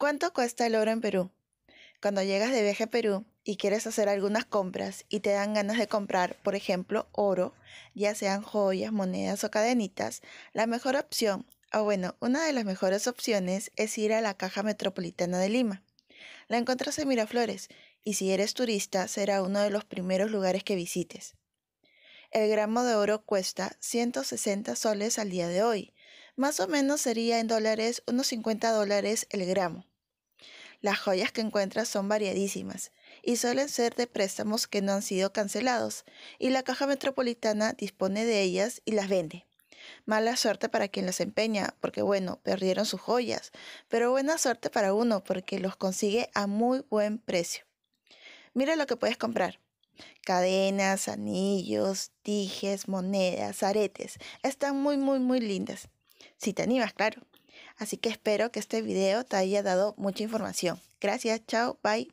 ¿Cuánto cuesta el oro en Perú? Cuando llegas de viaje a Perú y quieres hacer algunas compras y te dan ganas de comprar, por ejemplo, oro, ya sean joyas, monedas o cadenitas, la mejor opción, o bueno, una de las mejores opciones es ir a la Caja Metropolitana de Lima. La encuentras en Miraflores y si eres turista será uno de los primeros lugares que visites. El gramo de oro cuesta 160 soles al día de hoy. Más o menos sería en dólares unos 50 dólares el gramo. Las joyas que encuentras son variadísimas y suelen ser de préstamos que no han sido cancelados, y la Caja Metropolitana dispone de ellas y las vende. Mala suerte para quien las empeña, porque bueno, perdieron sus joyas, pero buena suerte para uno, porque los consigue a muy buen precio. Mira lo que puedes comprar. Cadenas, anillos, tijes, monedas, aretes. Están muy, muy, muy lindas. Si te animas, claro. Así que espero que este video te haya dado mucha información. Gracias, chao, bye.